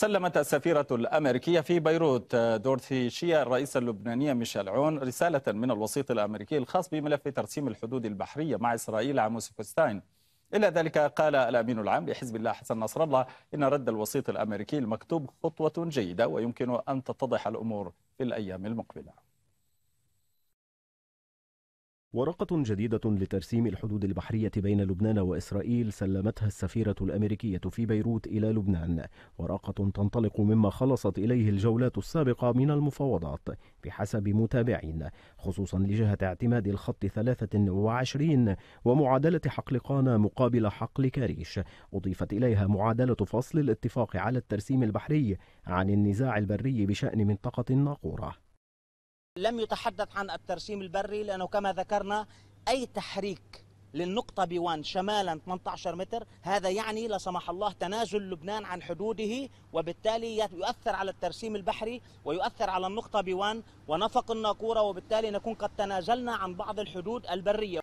سلمت السفيرة الأمريكية في بيروت آه، دورثي شيا الرئيسة اللبنانية ميشيل عون رسالة من الوسيط الأمريكي الخاص بملف ترسيم الحدود البحرية مع إسرائيل عام سكستاين إلى ذلك قال الأمين العام لحزب الله حسن نصر الله إن رد الوسيط الأمريكي المكتوب خطوة جيدة ويمكن أن تتضح الأمور في الأيام المقبلة ورقة جديدة لترسيم الحدود البحرية بين لبنان وإسرائيل سلمتها السفيرة الأمريكية في بيروت إلى لبنان ورقة تنطلق مما خلصت إليه الجولات السابقة من المفاوضات بحسب متابعين خصوصا لجهة اعتماد الخط 23 ومعادلة حقل قانا مقابل حقل كريش أضيفت إليها معادلة فصل الاتفاق على الترسيم البحري عن النزاع البري بشأن منطقة الناقورة لم يتحدث عن الترسيم البري لأنه كما ذكرنا أي تحريك للنقطة بوان شمالا 18 متر هذا يعني لا سمح الله تنازل لبنان عن حدوده وبالتالي يؤثر على الترسيم البحري ويؤثر على النقطة بوان ونفق الناقورة وبالتالي نكون قد تنازلنا عن بعض الحدود البرية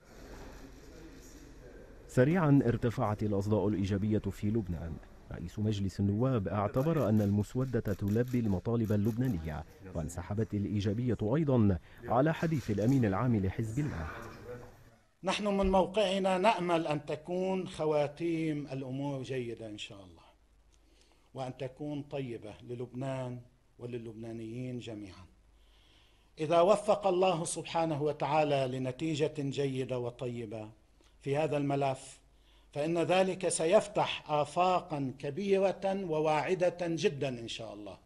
سريعا ارتفعت الأصداء الإيجابية في لبنان رئيس مجلس النواب اعتبر أن المسودة تلبي المطالب اللبنانية وانسحبت الإيجابية أيضا على حديث الأمين العام لحزب الله نحن من موقعنا نأمل أن تكون خواتيم الأمور جيدة إن شاء الله وأن تكون طيبة للبنان وللبنانيين جميعا إذا وفق الله سبحانه وتعالى لنتيجة جيدة وطيبة في هذا الملف فان ذلك سيفتح افاقا كبيره وواعده جدا ان شاء الله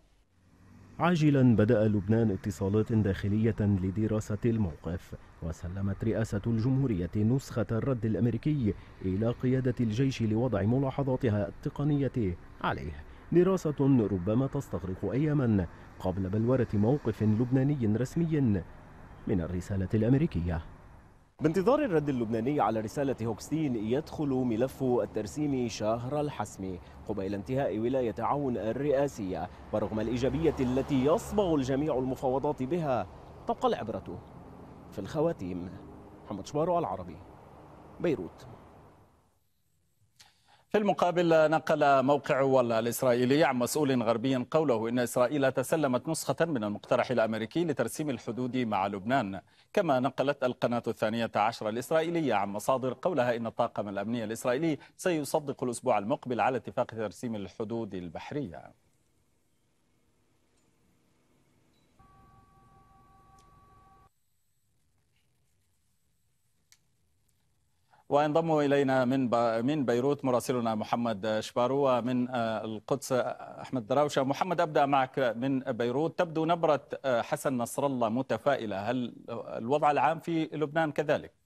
عاجلا بدأ لبنان اتصالات داخلية لدراسة الموقف وسلمت رئاسة الجمهورية نسخة الرد الأمريكي إلى قيادة الجيش لوضع ملاحظاتها التقنية عليه دراسة ربما تستغرق أياما قبل بلورة موقف لبناني رسمي من الرسالة الأمريكية بانتظار الرد اللبناني على رسالة هوكستين يدخل ملف الترسيم شهر الحسم قبيل انتهاء ولاية عون الرئاسية ورغم الإيجابية التي يصبغ الجميع المفاوضات بها تبقى العبرة في الخواتيم محمد شبارو العربي بيروت في المقابل نقل موقع الإسرائيلي عن مسؤول غربي قوله إن إسرائيل تسلمت نسخة من المقترح الأمريكي لترسيم الحدود مع لبنان كما نقلت القناة الثانية عشر الإسرائيلية عن مصادر قولها إن الطاقم الأمني الإسرائيلي سيصدق الأسبوع المقبل على اتفاق ترسيم الحدود البحرية وينضم الينا من من بيروت مراسلنا محمد شبارو ومن آه، القدس آه، احمد دراوشه محمد ابدا معك من بيروت تبدو نبره آه، حسن نصر الله متفائله هل الوضع العام في لبنان كذلك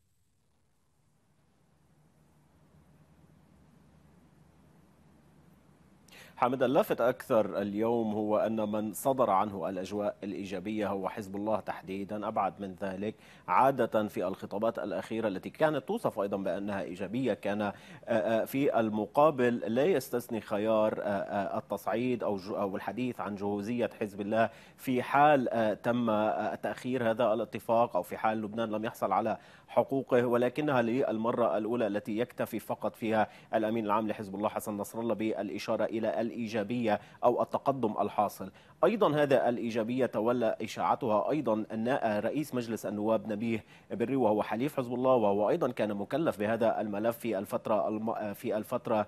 حامد اللافت أكثر اليوم هو أن من صدر عنه الأجواء الإيجابية هو حزب الله تحديدا أبعد من ذلك عادة في الخطابات الأخيرة التي كانت توصف أيضا بأنها إيجابية كان في المقابل لا يستثني خيار التصعيد أو الحديث عن جهوزية حزب الله في حال تم تأخير هذا الاتفاق أو في حال لبنان لم يحصل على حقوقه ولكنها للمرة الأولى التي يكتفي فقط فيها الأمين العام لحزب الله حسن نصر الله بالإشارة إلى الإيجابية أو التقدم الحاصل أيضا هذا الإيجابية تولى إشاعتها أيضا ان رئيس مجلس النواب نبيه بري وهو حليف حزب الله وهو أيضا كان مكلف بهذا الملف في الفترة الم... في الفترة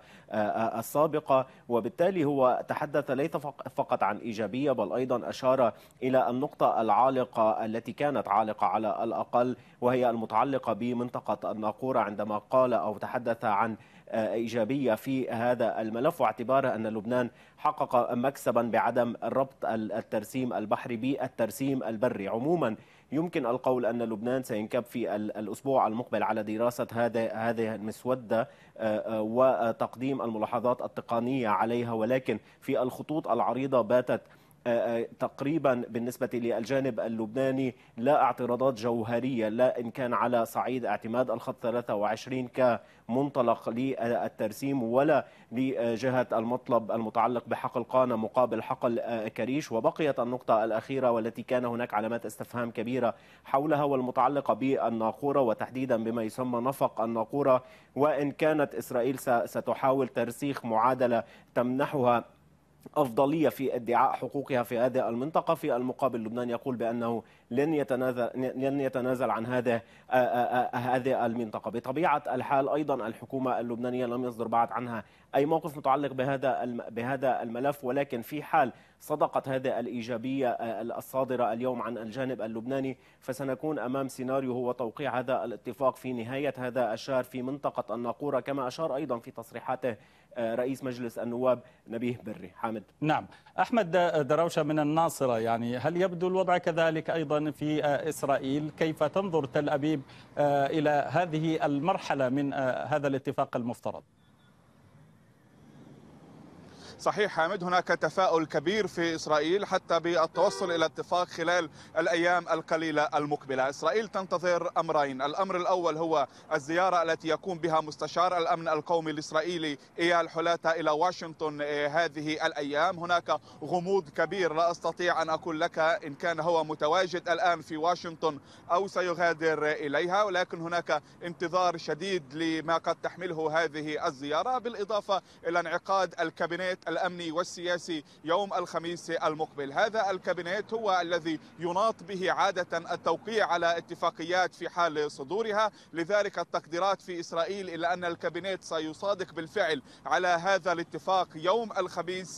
السابقة وبالتالي هو تحدث ليس فقط عن إيجابية بل أيضا أشار إلى النقطة العالقة التي كانت عالقة على الأقل وهي المتعلقة بمنطقة الناقورة عندما قال أو تحدث عن إيجابية في هذا الملف واعتباره أن لبنان حقق مكسبا بعدم ربط الترسيم البحري بالترسيم البري عموما يمكن القول ان لبنان سينكب في الاسبوع المقبل على دراسه هذا هذه المسوده آه، آه، وتقديم الملاحظات التقنيه عليها ولكن في الخطوط العريضه باتت آه، آه، تقريبا بالنسبة للجانب اللبناني لا اعتراضات جوهرية لا إن كان على صعيد اعتماد الخط 23 كمنطلق للترسيم ولا لجهة المطلب المتعلق بحقل قانا مقابل حقل كريش وبقيت النقطة الأخيرة والتي كان هناك علامات استفهام كبيرة حولها والمتعلقة بالناقورة وتحديدا بما يسمى نفق الناقورة وإن كانت إسرائيل ستحاول ترسيخ معادلة تمنحها أفضلية في ادعاء حقوقها في هذه المنطقة في المقابل لبنان يقول بأنه لن يتنازل, لن يتنازل عن هذا آه، آه، آه، هذه المنطقة بطبيعة الحال أيضا الحكومة اللبنانية لم يصدر بعد عنها أي موقف متعلق بهذا بهذا الملف ولكن في حال صدقت هذه الإيجابية الصادرة اليوم عن الجانب اللبناني فسنكون أمام سيناريو هو توقيع هذا الاتفاق في نهاية هذا الشهر في منطقة الناقورة كما أشار أيضا في تصريحاته رئيس مجلس النواب نبيه بري حامد حامد نعم أحمد دروشة من الناصرة يعني هل يبدو الوضع كذلك أيضا في إسرائيل كيف تنظر تل أبيب آه، إلى هذه المرحلة من آه، هذا الاتفاق المفترض صحيح حامد هناك تفاؤل كبير في إسرائيل حتى بالتوصل إلى اتفاق خلال الأيام القليلة المقبلة إسرائيل تنتظر أمرين الأمر الأول هو الزيارة التي يقوم بها مستشار الأمن القومي الإسرائيلي إيال حلاتا إلى واشنطن آه، هذه الأيام هناك غموض كبير لا أستطيع أن أقول لك إن كان هو متواجد الآن في واشنطن أو سيغادر إليها ولكن هناك انتظار شديد لما قد تحمله هذه الزيارة بالإضافة إلى انعقاد الكابينيت الأمني والسياسي يوم الخميس المقبل هذا الكابينيت هو الذي يناط به عادة التوقيع على اتفاقيات في حال صدورها لذلك التقديرات في إسرائيل إلى أن الكابينيت سيصادق بالفعل على هذا الاتفاق يوم الخميس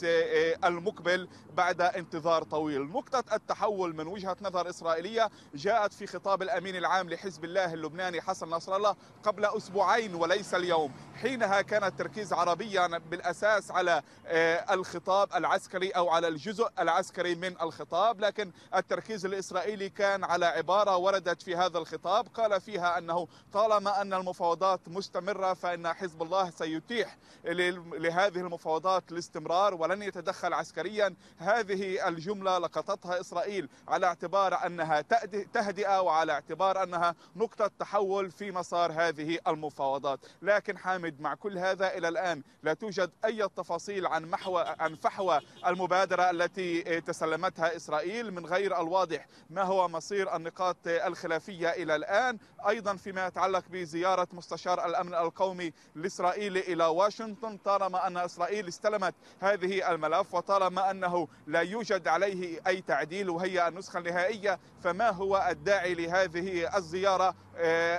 المقبل بعد انتظار طويل نقطة التحول من وجهة نظر إسرائيلية جاءت في خطاب الأمين العام لحزب الله اللبناني حسن نصر الله قبل أسبوعين وليس اليوم حينها كان التركيز عربيا بالأساس على آه، الخطاب العسكري أو على الجزء العسكري من الخطاب لكن التركيز الإسرائيلي كان على عبارة وردت في هذا الخطاب قال فيها أنه طالما أن المفاوضات مستمرة فإن حزب الله سيتيح لهذه المفاوضات الاستمرار ولن يتدخل عسكريا هذه الجملة لقطتها إسرائيل على اعتبار أنها تهدئة وعلى اعتبار أنها نقطة تحول في مسار هذه المفاوضات لكن حامد متعمد مع كل هذا إلى الآن لا توجد أي تفاصيل عن محو عن فحوى المبادرة التي تسلمتها إسرائيل من غير الواضح ما هو مصير النقاط الخلافية إلى الآن أيضا فيما يتعلق بزيارة مستشار الأمن القومي الإسرائيلي إلى واشنطن طالما أن إسرائيل استلمت هذه الملف وطالما أنه لا يوجد عليه أي تعديل وهي النسخة النهائية فما هو الداعي لهذه الزيارة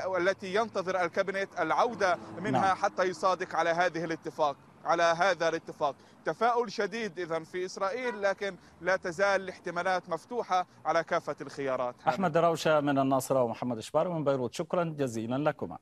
والتي آه، ينتظر الكابينت العودة منها نعم. حتى يصادق على هذه الاتفاق على هذا الاتفاق تفاؤل شديد إذا في إسرائيل لكن لا تزال الاحتمالات مفتوحة على كافة الخيارات أحمد روشة من الناصرة ومحمد شبار من بيروت شكرا جزيلا لكما